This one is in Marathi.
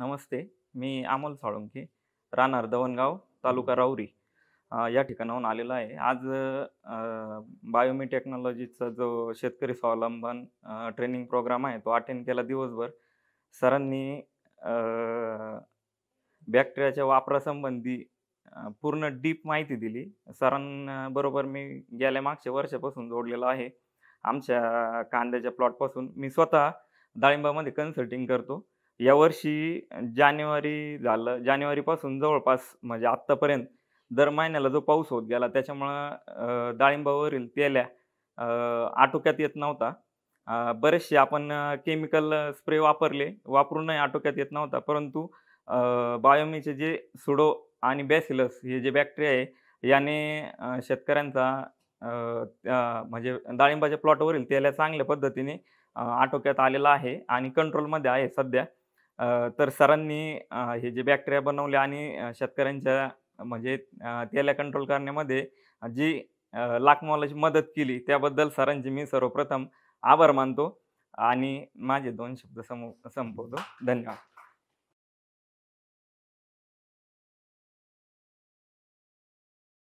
नमस्ते मी अमोल साळुंके राहणार दवणगाव तालुका राऊरी या ठिकाणाहून आलेला आहे आज बायोमी टेक्नॉलॉजीचा जो शेतकरी स्वावलंबन ट्रेनिंग प्रोग्राम आहे तो अटेंड केला दिवसभर सरांनी बॅक्टेरियाच्या वापरासंबंधी पूर्ण डीप माहिती दिली सरांबरोबर मी गेल्या मागच्या वर्षापासून जोडलेलो आहे आमच्या कांद्याच्या प्लॉटपासून मी स्वतः डाळिंबामध्ये कन्सल्टिंग करतो यावर्षी जानेवारी झालं जानेवारीपासून जवळपास म्हणजे आत्तापर्यंत दर महिन्याला जो पाऊस होत गेला त्याच्यामुळं डाळिंबावरील तेल्या आटोक्यात येत नव्हता बरेचसे आपण केमिकल स्प्रे वापरले वापरूनही आटोक्यात येत नव्हता परंतु बायोमीचे जे सुडो आणि बॅसिलस हे जे बॅक्टेरिया आहे याने शेतकऱ्यांचा म्हणजे डाळिंबाच्या प्लॉटवरील तेल्या चांगल्या पद्धतीने आटोक्यात आलेला आहे आणि कंट्रोलमध्ये आहे सध्या तर सरांनी हे जे बॅक्टेरिया बनवले आणि शेतकऱ्यांच्या म्हणजे त्याला कंट्रोल करण्यामध्ये जी लाखमोलाची मदत केली त्याबद्दल सरांचे मी सर्वप्रथम आभार मानतो आणि माझे दोन शब्द समो संपवतो. धन्यवाद.